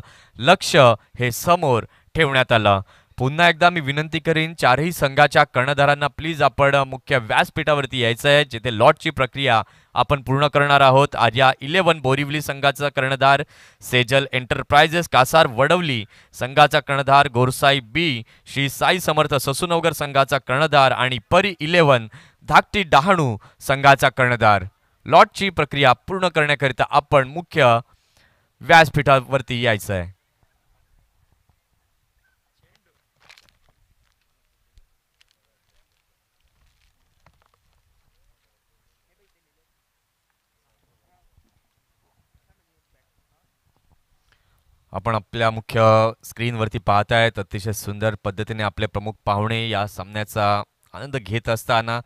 लक्ष हे समोर ठेवण्यात आलं पुन्हा एकदा मी विनंती करीन चारही संघाच्या कर्णधारांना प्लीज आपण मुख्य व्यासपीठावरती यायचं आहे जिथे लॉटची प्रक्रिया आपण पूर्ण करणार आहोत आज या इलेव्हन बोरिवली संघाचा कर्णधार सेजल एंटरप्राइजेस कासार वडवली संघाचा कर्णधार गोरसाई बी श्री साई समर्थ ससुनवगर संघाचा कर्णधार आणि परी इलेव्हन धाकटी डहाणू संघाचा कर्णधार लॉटची प्रक्रिया पूर्ण करण्याकरिता आपण मुख्य व्यासपीठावरती यायचं आहे आपण आपल्या मुख्य स्क्रीनवरती पाहतायत अतिशय सुंदर पद्धतीने आपले प्रमुख पाहुणे या सामन्याचा आनंद घेत असताना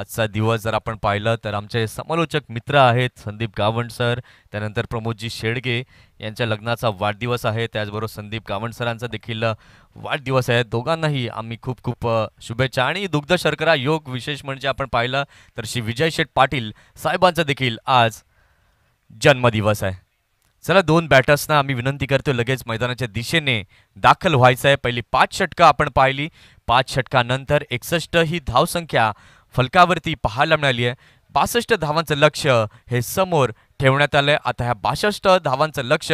आजचा दिवस जर आपण पाहिलं तर आमचे समालोचक मित्र आहेत संदीप गावंड सर त्यानंतर प्रमोदजी शेडगे यांच्या लग्नाचा वाढदिवस आहे त्याचबरोबर संदीप गावंड सरांचा देखील वाढदिवस आहे दोघांनाही आम्ही खूप खूप शुभेच्छा आणि दुग्ध शर्करा योग विशेष म्हणजे आपण पाहिलं तर श्री विजय शेठ पाटील साहेबांचा देखील आज जन्मदिवस आहे चला दोन बॅटर्सना आम्ही विनंती करतो लगेच मैदानाच्या दिशेने दाखल व्हायचं आहे पहिली पाच षटकं आपण पाहिली पाच षटकानंतर एकसष्ट ही धावसंख्या फलकावरती पाहायला मिळाली आहे बासष्ट धावांचं लक्ष हे समोर ठेवण्यात आलं आता ह्या बासष्ट धावांचं लक्ष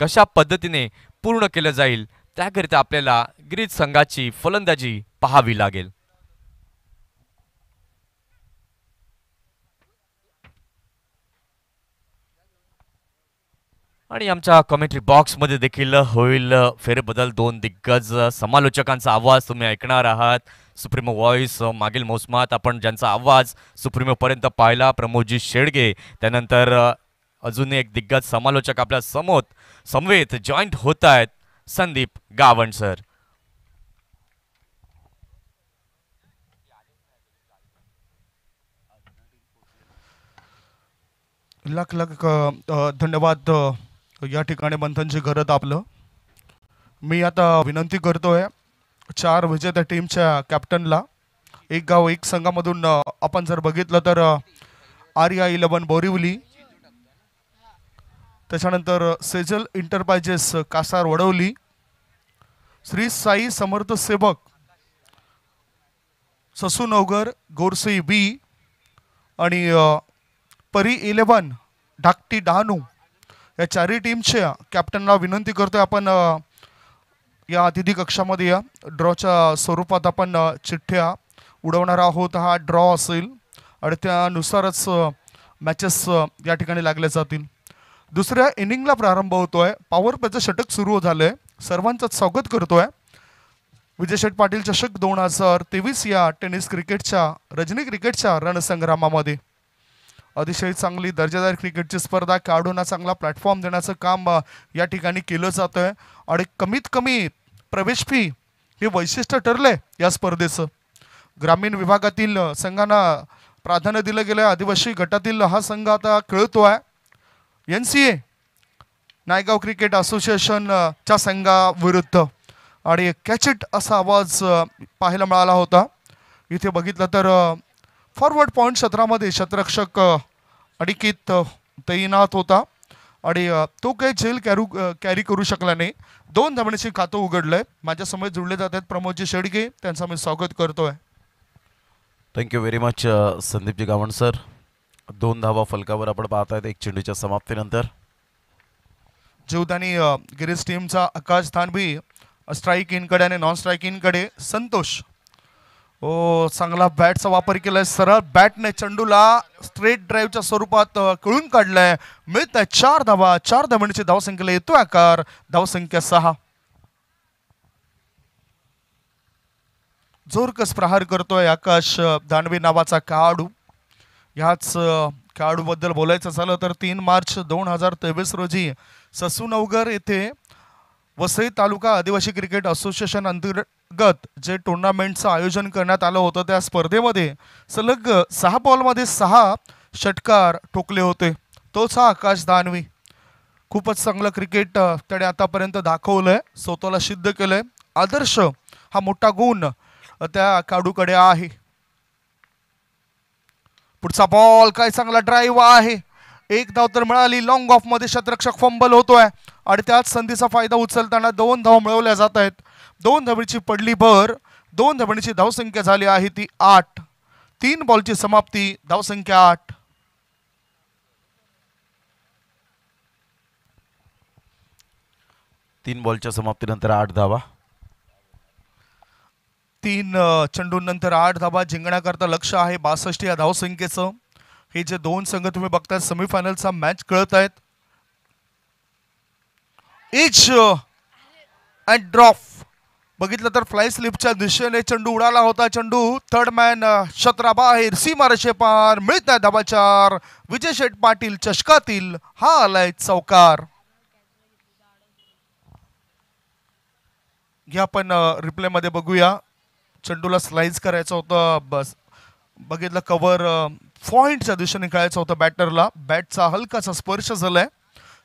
कशा पद्धतीने पूर्ण केलं जाईल त्याकरिता आपल्याला ग्रीज संघाची फलंदाजी पाहावी लागेल आणि आमच्या कमेंट्री बॉक्समध्ये देखील होईल फेरबदल दोन दिग्गज समालोचकांचा आवाज तुम्ही ऐकणार आहात सुप्रीमो व्हॉइस मागील मोसमात आपण ज्यांचा आवाज सुप्रीमोपर्यंत पाहिला प्रमोदजी शेडगे त्यानंतर अजून एक दिग्गज समालोचक आपल्या समोर समवेत जॉईंट होत आहेत संदीप गावण सर लख लख धन्यवाद या ठिकाणी मंथनची घरत आपलं मी आता विनंती करतो आहे चार विजेत्या टीमच्या कॅप्टनला एक गाव एक संघामधून आपण जर बघितलं तर आर्या इलेवन बोरिवली त्याच्यानंतर सेजल इंटरप्राइजेस कासार वडवली श्री साई समर्थ सेवक ससूनवगर गोरसई बी आणि परी इलेवन ढाकटी डहाणू या चारही टीमच्या कॅप्टनला विनंती करतोय आपण या अतिथी कक्षामध्ये या ड्रॉच्या स्वरूपात आपण चिठ्ठ्या उडवणार आहोत हा ड्रॉ असेल आणि त्यानुसारच मॅचेस या ठिकाणी लागल्या जातील दुसऱ्या इनिंगला प्रारंभ होतोय पॉवर प्लेचं षटक सुरू झालंय सर्वांचं स्वागत करतोय शेठ पाटील चषक दोन हजार तेवीस या टेनिस क्रिकेटच्या रजनी क्रिकेटच्या रणसंग्रामामध्ये अतिशय चांगली दर्जेदार क्रिकेटची स्पर्धा खेळाडूंना चांगला प्लॅटफॉर्म देण्याचं काम या ठिकाणी केलं जातं आहे आणि कमीत कमी प्रवेश फी हे वैशिष्ट्य आहे या स्पर्धेचं ग्रामीण विभागातील संघांना प्राधान्य दिलं गेलं आहे आदिवासी गटातील हा संघ आता खेळतो आहे N C A Naigaon cricket असोसिएशनच्या संघाविरुद्ध आणि कॅचेट असा आवाज पाहायला मिळाला होता इथे बघितलं तर फॉरवर्ड पॉईंट सत्रामध्ये शतरक्षक अडिकीत तैनात होता आणि तो काही झेल कॅरू कॅरी करू शकला नाही दोन धावण्याचे खातं उघडलं आहे माझ्यासमोर जुळले जात आहेत प्रमोदजी शेडगे त्यांचं मी स्वागत करतोय thank you very much Sandeepji Gawan sir दोन धावा फलकावर आपण पाहत आहेत एक चेंडूच्या समाप्तीनंतर जीवदानी गिरीश टीमचा आकाश थानबी स्ट्राईक इनकडे आणि नॉन स्ट्राईक इनकडे संतोष ओ चांगला बॅटचा वापर केलाय सरळ बॅटने चंडूला स्ट्रेट ड्राईव्हच्या स्वरूपात कळून काढलंय मिळत आहे चार धावा चार धावण्याची धावसंख्येला येतो आकार धावसंख्या सहा जोरकस प्रहार करतोय आकाश दानवे नावाचा खेळाडू ह्याच खेळाडूबद्दल बोलायचं झालं तर तीन मार्च दोन हजार तेवीस रोजी ससूनवगर येथे वसई तालुका आदिवासी क्रिकेट असोसिएशन अंतर गत जे टुर्नामेंटचं आयोजन करण्यात आलं होतं त्या स्पर्धेमध्ये सलग सहा बॉलमध्ये सहा षटकार ठोकले होते तोच हा आकाश दानवी खूपच चांगलं क्रिकेट त्याने आतापर्यंत दाखवलं आहे स्वतःला सिद्ध केलंय आदर्श हा मोठा गुण त्या काडूकडे आहे पुढचा बॉल काय चांगला ड्राईव्ह आहे एक धाव तर मिळाली लॉंग मध्ये शतरक्षक फंबल होतोय आणि त्याच संधीचा फायदा उचलताना दोन धाव मिळवल्या जात आहेत दोन धावणीची पडली भर दोन धावणीची धावसंख्या झाली आहे ती आठ तीन बॉलची समाप्ती धावसंख्या आठ तीन बॉलच्या समाप्तीनंतर आठ धावा तीन चंडूनंतर आठ धावा जिंकण्याकरता लक्ष आहे बासष्ट या धावसंख्येचं हे जे दोन संघ तुम्ही बघताय सेमीफायनलचा मॅच कळत आहेत इच अँड ड्रॉप बघितलं तर फ्लाय स्लिपच्या दिशेने चंडू उडाला होता चंडू थर्ड uh, मॅन सी मारशे पार मिळत आहे धाबाचार विजय शेठ पाटील चषकातील हा आलाय चौकार घ्या आपण रिप्ले uh, मध्ये बघूया चंडूला स्लाइज करायचं होतं बस बघितलं कवर फॉइंटच्या दिशेने खेळायचं होता बॅटरला बॅटचा हलकासा स्पर्श झालाय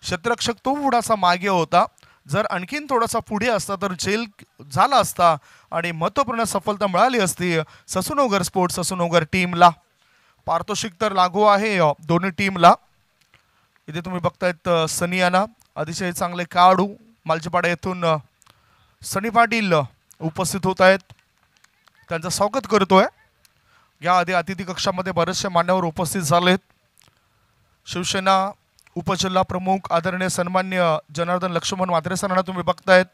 क्षेत्ररक्षक तो थोडासा मागे होता जर आणखीन थोडासा पुढे असता तर जेल झाला असता आणि महत्वपूर्ण सफलता मिळाली असती ससुनोगर स्पोर्ट्स ससुनोगर टीमला पारितोषिक तर लागू आहे दोन्ही टीमला इथे तुम्ही बघतायत सनियाना अतिशय चांगले काढू मालजीपाडा येथून सनी पाटील उपस्थित होत आहेत त्यांचं स्वागत करतोय याआधी अतिथी कक्षामध्ये बरेचसे मान्यवर उपस्थित झालेत शिवसेना उपजिल्हा प्रमुख आदरणीय सन्मान्य जनार्दन लक्ष्मण म्हात्रे सरांना तुम्ही बघतायत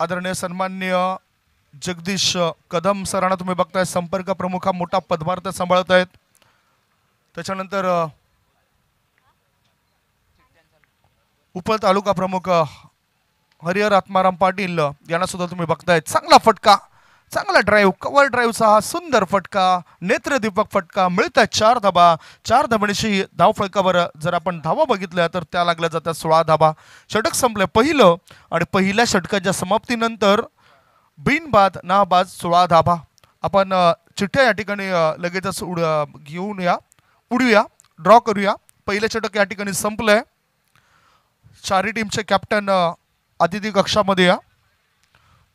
आदरणीय सन्मान्य जगदीश कदम सरांना तुम्ही बघताय संपर्क प्रमुख हा मोठा पदभार तर सांभाळत आहेत त्याच्यानंतर उपतालुका तालुका प्रमुख हरिहर आत्माराम पाटील यांना सुद्धा तुम्ही बघतायत चांगला फटका चांगला ड्राईव्ह कवर ड्राईव्हचा हा सुंदर फटका नेत्रदीपक फटका मिळतात चार धाबा चार धाबणीशी धाव फळकावर जर आपण धावा बघितल्या तर त्या लागल्या जातात सोळा धाबा षटक संपलं पहिलं आणि पहिल्या षटकाच्या समाप्तीनंतर बिनबाद नाबाद सोळा धाबा आपण चिठ्ठ्या या ठिकाणी लगेचच उड घेऊन या उडूया ड्रॉ करूया पहिलं षटक या ठिकाणी संपलं आहे चारही टीमचे कॅप्टन अतिथी कक्षामध्ये या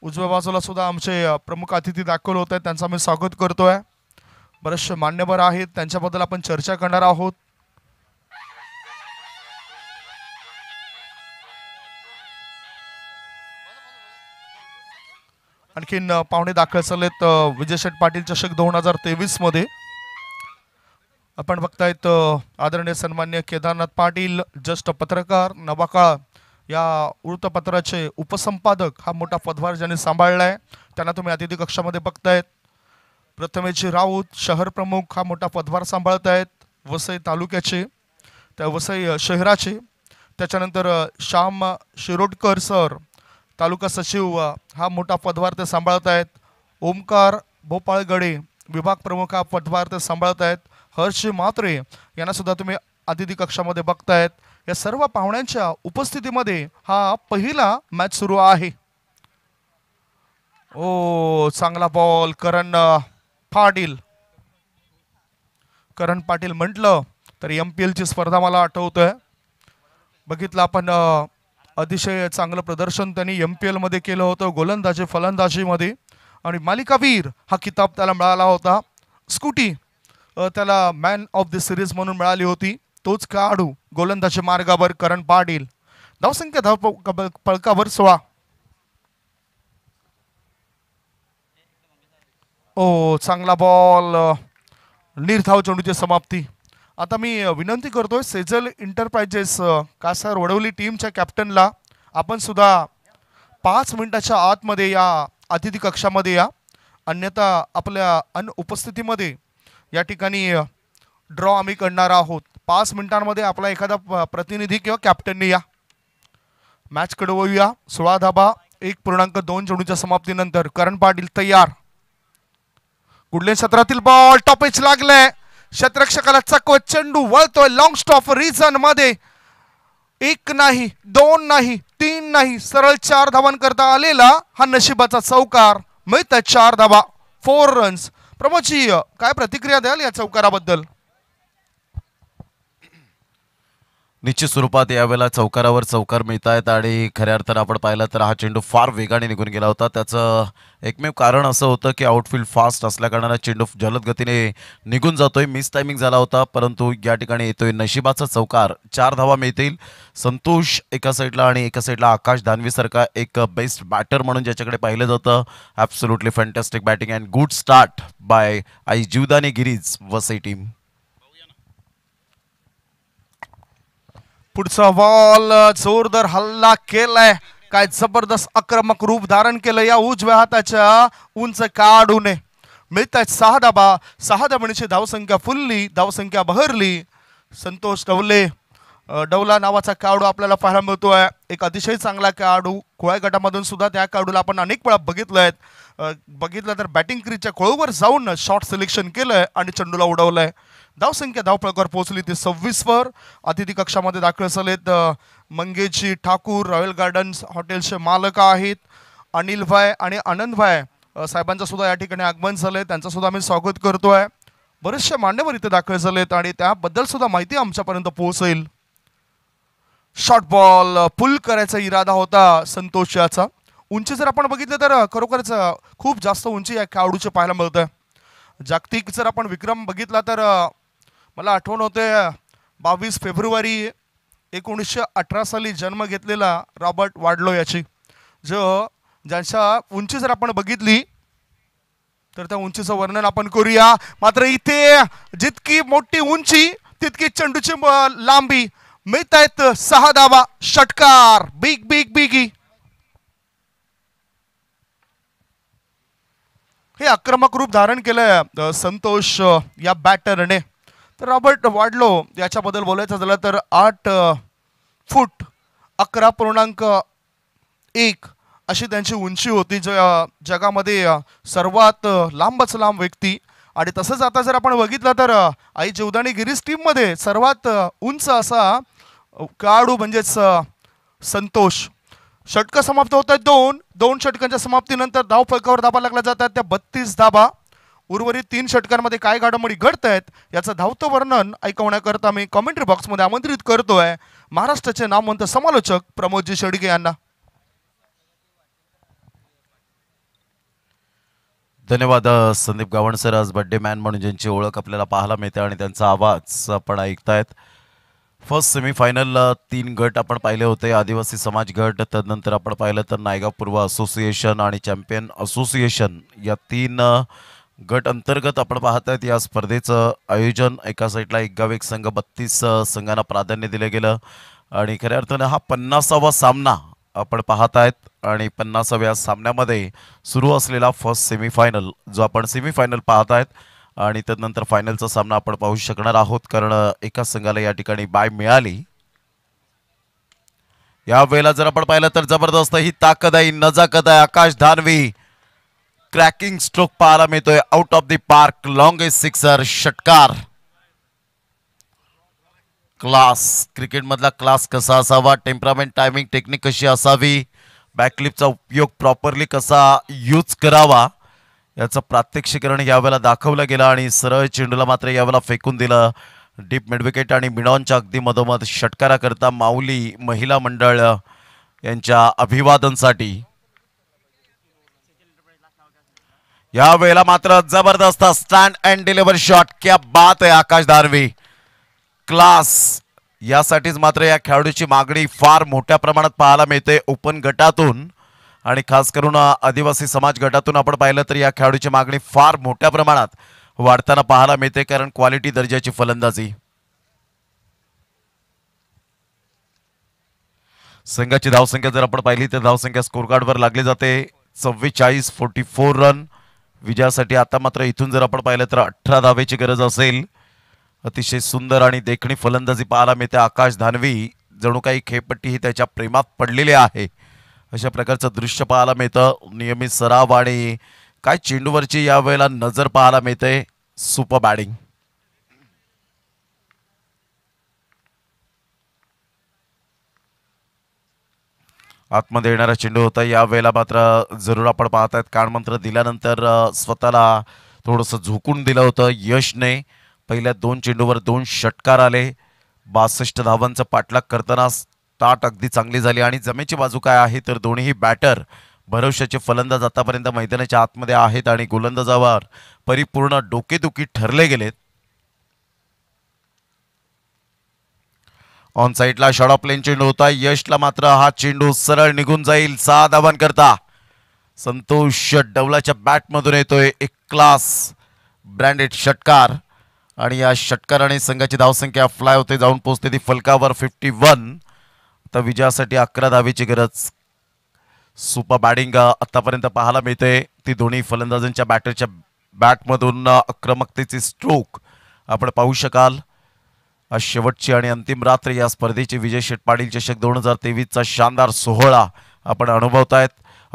उजव्या बाजूला सुद्धा आमचे प्रमुख अतिथी दाखल होत आहेत त्यांचं आम्ही स्वागत करतोय बरेचसे मान्यवर आहेत त्यांच्याबद्दल आपण चर्चा करणार आहोत आणखीन पाहुणे दाखल झालेत विजय शेठ पाटील चषक दोन हजार तेवीस मध्ये आपण बघतायत आदरणीय सन्मान्य केदारनाथ पाटील ज्येष्ठ पत्रकार नवाकाळ या वृत्तपत्राचे उपसंपादक हा मोठा पदभार ज्यांनी सांभाळला आहे त्यांना तुम्ही अतिथी कक्षामध्ये बघतायत प्रथमेची राऊत शहर प्रमुख हा मोठा पदभार सांभाळत आहेत वसई तालुक्याचे त्या वसई शहराचे त्याच्यानंतर श्याम शिरोडकर सर तालुका सचिव हा मोठा पदभार ते सांभाळत आहेत ओमकार भोपाळगडे विभाग प्रमुख हा पदभार ते सांभाळत आहेत हर्ष यांना यांनासुद्धा तुम्ही अतिथी कक्षामध्ये बघतायत या सर्व पाहुण्यांच्या उपस्थितीमध्ये हा पहिला मॅच सुरू आहे ओ चांगला बॉल करण पाटील करण पाटील म्हटलं तर एम पी एलची स्पर्धा मला आहे बघितलं आपण अतिशय चांगलं प्रदर्शन त्यांनी एम पी एलमध्ये केलं होतं गोलंदाजी फलंदाजीमध्ये आणि मालिकावीर हा किताब त्याला मिळाला होता स्कूटी त्याला मॅन ऑफ द सिरीज म्हणून मिळाली होती तोच काढू गोलंदाजी मार्गावर करण पाडील धावसंख्या धाव पळकावर सोळा ओ चांगला बॉल निर्धाव चेंडूची समाप्ती आता मी विनंती करतोय सेजल इंटरप्राइजेस कासार वडवली टीमच्या कॅप्टनला आपण सुद्धा पाच मिनिटाच्या आतमध्ये या अतिथी कक्षामध्ये या अन्यथा आपल्या अनुपस्थितीमध्ये या ठिकाणी ड्रॉ आम्ही करणार आहोत पाच मिनिटांमध्ये आपला एखादा प्रतिनिधी किंवा ने या मॅच कडवूया सोळा धाबा एक पूर्णांक दोन चेंडूच्या समाप्तीनंतर करण पाटील तयार कुठल्या सत्रातील बॉल टॉपेज लागलाय क्षेत्रक्षकाला चकव चेंडू वळतोय लॉंग स्टॉप रिझन मध्ये एक नाही दोन नाही तीन नाही सरळ चार धावांकरता आलेला हा नशिबाचा चौकार आहे चार धावा फोर रन्स प्रमोदजी काय प्रतिक्रिया द्याल या चौकाराबद्दल निश्चित स्वरूपात यावेळेला चौकारावर चौकार मिळत आहेत आणि खऱ्या अर्थानं आपण पाहिलं तर हा चेंडू फार वेगाने निघून गेला होता त्याचं एकमेव कारण असं होतं की आउटफील्ड फास्ट असल्याकारणानं चेंडू जलद गतीने निघून जातोय मिस टायमिंग झाला होता परंतु या ठिकाणी येतोय नशिबाचा चौकार चार धावा मिळतील संतोष एका साईडला आणि एका साईडला आकाश दानवीसारखा एक बेस्ट बॅटर म्हणून ज्याच्याकडे पाहिलं जातं absolutely fantastic batting and good start by Aai Jivdani Giriz Vasai team पुढचा बॉल जोरदार हल्ला केलाय काय जबरदस्त आक्रमक रूप धारण केलं या उजव्या हाताच्या उंच काढूने मिळत आहेत सहा धाबा सहा धाबणीची धावसंख्या फुलली धावसंख्या बहरली संतोष डवले डवला नावाचा काडू आपल्याला पाहायला मिळतोय एक अतिशय चांगला काडू कोळ्या गटामधून सुद्धा त्या काडूला आपण अनेक वेळा बघितलंय बघितलं तर बॅटिंग क्रीजच्या कोळवर जाऊन शॉट सिलेक्शन केलंय आणि चंडूला उडवलंय धावसंख्या धावफळकावर पोहोचली ती सव्वीसवर अतिथी कक्षामध्ये दाखल झालेत मंगेशजी ठाकूर रॉयल गार्डन्स हॉटेलचे मालक आहेत अनिल आणि आनंद भाय साहेबांचं सुद्धा या ठिकाणी आगमन झालंय त्यांचं सुद्धा आम्ही स्वागत करतो आहे बरेचसे मान्यवर इथे दाखल झालेत आणि त्याबद्दल सुद्धा माहिती आमच्यापर्यंत पोहोचेल शॉर्ट बॉल पुल करायचा इरादा होता संतोष याचा उंची जर आपण बघितलं तर खरोखरच खूप जास्त उंची या खेळाडूची पाहायला आहे जागतिक जर आपण विक्रम बघितला तर मला आठवण होते बावीस फेब्रुवारी एकोणीसशे अठरा साली जन्म घेतलेला रॉबर्ट वाडलो याची जो ज्यांच्या उंची जर आपण बघितली तर त्या उंचीचं वर्णन आपण करूया मात्र इथे जितकी मोठी उंची तितकी चंडूची लांबी मिळत आहेत सहा दावा षटकार बिग बिग बिगी हे आक्रमक रूप धारण केलंय संतोष या बॅटरने रॉबर्ट वाडलो याच्याबद्दल बोलायचं झालं तर आठ फूट अकरा पूर्णांक एक अशी त्यांची उंची होती ज जगामध्ये सर्वात लांबच लांब व्यक्ती आणि तसंच आता जर आपण बघितलं तर आई जीवदाणी गिरीज टीममध्ये सर्वात उंच असा काडू म्हणजेच संतोष षटकं समाप्त होत आहेत दोन दोन षटकांच्या समाप्तीनंतर धाव फलकावर धाबा लागला जातात त्या बत्तीस धाबा उर्वरित तीन षटकांमध्ये काय घडामोडी घडत आहेत याचं धावतं वर्णन ऐकवण्याकरता मी कॉमेंट्री बॉक्समध्ये आमंत्रित करतोय महाराष्ट्राचे नामवंत समालोचक प्रमोदजी शेडगे यांना धन्यवाद संदीप गावण सर आज बड्डे मॅन म्हणून ज्यांची ओळख आपल्याला पाहायला मिळते आणि त्यांचा आवाज आपण ऐकतायत फर्स्ट सेमीफायनलला तीन गट आपण पाहिले होते आदिवासी समाज गट तदनंतर आपण पाहिलं तर नायगाव पूर्व असोसिएशन आणि चॅम्पियन असोसिएशन या तीन गट अंतर्गत आपण पाहत आहेत या स्पर्धेचं आयोजन एका साईडला एक गाव एक संघ बत्तीस संघांना प्राधान्य दिलं गेलं आणि खऱ्या अर्थानं हा पन्नासावा सामना आपण पाहत आहेत आणि पन्नासाव्या सामन्यामध्ये सुरू असलेला फर्स्ट सेमीफायनल जो आपण सेमीफायनल पाहत आहेत आणि त्यानंतर फायनलचा सामना आपण पाहू शकणार आहोत कारण एका संघाला या ठिकाणी बाय मिळाली यावेळेला जर आपण पाहिलं तर जबरदस्त ही ताकद आहे नजाकत आहे आकाश धानवी क्रॅकिंग स्ट्रोक पाहायला मिळतोय out of the park longest sixer षटकार क्लास क्रिकेटमधला क्लास कसा असावा टेम्परामेंट टायमिंग टेक्निक कशी असावी बॅकलिपचा उपयोग प्रॉपरली कसा यूज करावा याचं प्रात्यक्षिकरण यावेळेला दाखवलं गेलं आणि सरळ चेंडूला मात्र यावेळेला फेकून दिलं डीप मेडविकेट आणि मिडॉनच्या अगदी मधोमध षटकाराकरता माऊली महिला मंडळ यांच्या अभिवादनसाठी या वेळेला मात्र जबरदस्त स्टँड अँड डिलिव्हर शॉट क्या बात आहे आकाश दारवी क्लास यासाठीच मात्र या खेळाडूची मागणी फार मोठ्या प्रमाणात पाहायला मिळते ओपन गटातून आणि खास करून आदिवासी समाज गटातून आपण पाहिलं तर या खेळाडूची मागणी फार मोठ्या प्रमाणात वाढताना पाहायला मिळते कारण क्वालिटी दर्जाची फलंदाजी संघाची धावसंख्या जर आपण पाहिली तर धावसंख्या स्कोरकार्डवर लागली जाते चव्वेचाळीस फोर्टी फोर रन विजयासाठी आता मात्र इथून जर आपण पाहिलं तर अठरा धावेची गरज असेल अतिशय सुंदर आणि देखणी फलंदाजी पाहायला मिळते आकाश धानवी जणू काही खेपट्टी ही त्याच्या प्रेमात पडलेली आहे अशा प्रकारचं दृश्य पाहायला मिळतं नियमित सराव आणि काय चेंडूवरची यावेळेला नजर पाहायला मिळते सुपर बॅडिंग आतमध्ये येणारा चेंडू होता या वेळेला मात्र जरूर आपण पाहत आहेत मंत्र दिल्यानंतर स्वतःला थोडंसं झोकून दिलं होतं यशने पहिल्या दोन चेंडूवर दोन षटकार आले बासष्ट धावांचा पाठलाग करताना ताट अगदी चांगली झाली आणि जमेची बाजू काय आहे तर दोन्ही बॅटर भरवशाचे फलंदाज आतापर्यंत मैदानाच्या आतमध्ये आहेत आणि गोलंदाजावर परिपूर्ण डोकेदुखी ठरले गेलेत ऑन साईडला शॉर्ट ऑफ प्लेन चेंडू होता यशला मात्र हा चेंडू सरळ निघून जाईल सहा धावांकरता करता संतोष डवलाच्या बॅटमधून येतोय एक क्लास ब्रँडेड षटकार आणि या षटकाराने संघाची धावसंख्या फ्लाय होते जाऊन पोहोचते ती फलकावर फिफ्टी वन तर विजयासाठी अकरा धावेची गरज सुपर बॅटिंग आत्तापर्यंत पाहायला मिळते ती दोन्ही फलंदाजांच्या बॅटरच्या बॅटमधून आक्रमकतेचे स्ट्रोक आपण पाहू शकाल आज शेवटची आणि अंतिम रात्र या स्पर्धेचे विजय पाटील चषक दोन हजार तेवीसचा शानदार सोहळा आपण अनुभवत आहेत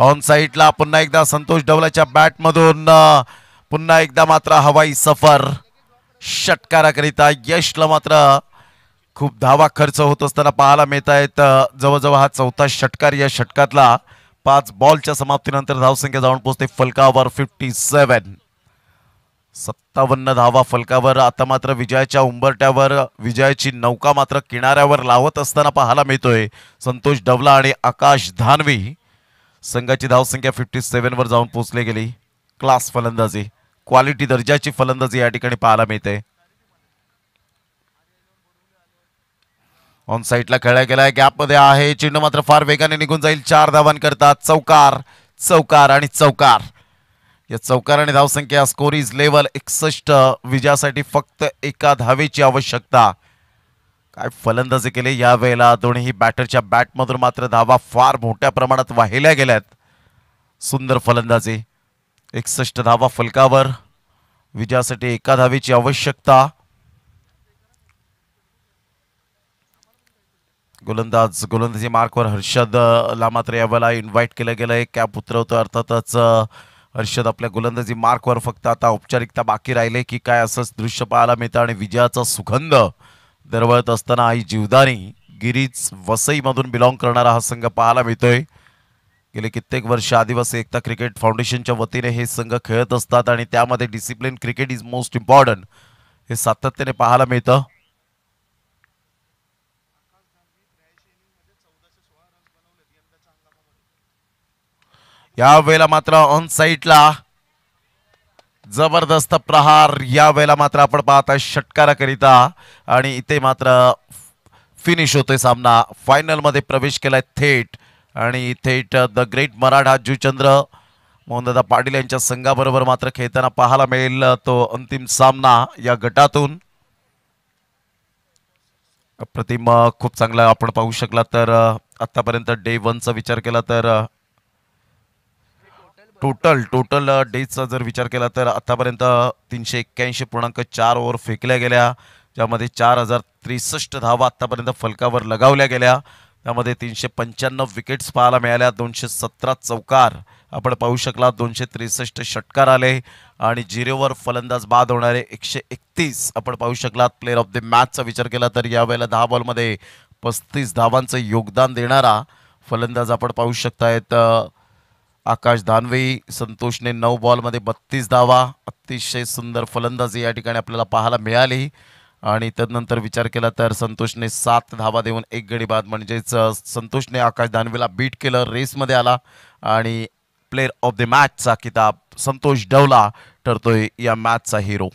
ऑन साईडला पुन्हा एकदा संतोष डवलाच्या बॅटमधून पुन्हा एकदा मात्र हवाई सफर षटकाराकरिता यशला मात्र खूप धावा खर्च होत असताना पाहायला मिळत आहेत जवळजवळ हा चौथा षटकार या षटकातला पाच बॉलच्या समाप्तीनंतर धावसंख्या जाऊन पोहोचते फलकावर फिफ्टी सेवन सत्तावन्न धावा फलकावर आता मात्र विजयाच्या उंबरट्यावर विजयाची नौका मात्र किनाऱ्यावर लावत असताना पाहायला मिळतोय संतोष डवला आणि आकाश धानवी संघाची धावसंख्या फिफ्टी वर जाऊन पोचली गेली क्लास फलंदाजी क्वालिटी दर्जाची फलंदाजी या ठिकाणी पाहायला मिळते ऑन साईटला खेळला गेलाय गॅपमध्ये आहे चिन्ह मात्र फार वेगाने निघून जाईल चार धावांकरता चौकार चौकार आणि चौकार या आणि धावसंख्या स्कोरीज लेवल एकसष्ट विजयासाठी फक्त एका धावेची आवश्यकता काय फलंदाजी केले यावेळेला दोन्ही बॅटरच्या बॅटमधून मात्र धावा फार मोठ्या प्रमाणात वाहिल्या गेल्यात सुंदर फलंदाजी एकसष्ट धावा फलकावर विजयासाठी एका धावेची आवश्यकता गोलंदाज गोलंदाजी मार्कवर हर्षद ला मात्र यावेळेला इन्व्हाइट केलं गेलं कॅप उतरवतो अर्थातच हर्षद आपल्या गोलंदाजी मार्कवर फक्त आता औपचारिकता बाकी राहिले की काय असंच दृश्य पाहायला मिळतं आणि विजयाचा सुगंध दरवळत असताना आई जीवदानी गिरीज वसईमधून बिलॉंग करणारा हा संघ पाहायला मिळतोय गेले कित्येक वर्ष आदिवासी एकता क्रिकेट फाउंडेशनच्या वतीने हे संघ खेळत असतात आणि त्यामध्ये discipline cricket is most important हे सातत्याने पाहायला मिळतं यावेळेला मात्र ऑन साईटला जबरदस्त प्रहार या वेळेला मात्र आपण पाहताय षटकाराकरिता आणि इथे मात्र फिनिश होतोय सामना फायनलमध्ये प्रवेश केलाय थेट आणि थेट the uh, great Maratha Juchandra Mohandada Patil यांच्या संघाबरोबर मात्र खेळताना पाहायला मिळेल uh, तो अंतिम सामना या गटातून प्रतिम uh, खूप चांगला आपण पाहू शकला तर आतापर्यंत डे वनचा विचार केला तर टोटल टोटल डेजचा जर विचार केला तर आत्तापर्यंत तीनशे एक्क्याऐंशी पूर्णांक चार ओव्हर फेकल्या गेल्या ज्यामध्ये चार हजार त्रेसष्ट धावा आत्तापर्यंत फलकावर लगावल्या गेल्या त्यामध्ये तीनशे पंच्याण्णव विकेट्स पाहायला मिळाल्या दोनशे सतरा चौकार आपण पाहू शकला दोनशे त्रेसष्ट षटकार आले आणि झिरोवर फलंदाज बाद होणारे एकशे एकतीस आपण पाहू शकलात प्लेअर ऑफ द मॅचचा विचार केला तर यावेळेला दहा बॉलमध्ये पस्तीस धावांचं योगदान देणारा फलंदाज आपण पाहू शकतायत आकाश दानवे संतोषने नऊ बॉलमध्ये बत्तीस धावा अतिशय सुंदर फलंदाजी या ठिकाणी आपल्याला पाहायला मिळाली आणि त्यानंतर विचार केला तर संतोषने सात धावा देऊन एक गडी बाद म्हणजेच संतोषने आकाश दानवेला बीट केलं रेसमध्ये आला आणि प्लेयर ऑफ द मॅचचा किताब संतोष डवला ठरतोय या मॅचचा हिरो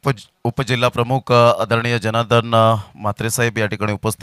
उपज उपजिल्हाप्रमुख आदरणीय जनार्दन म्हात्रेसाहेब या ठिकाणी उपस्थित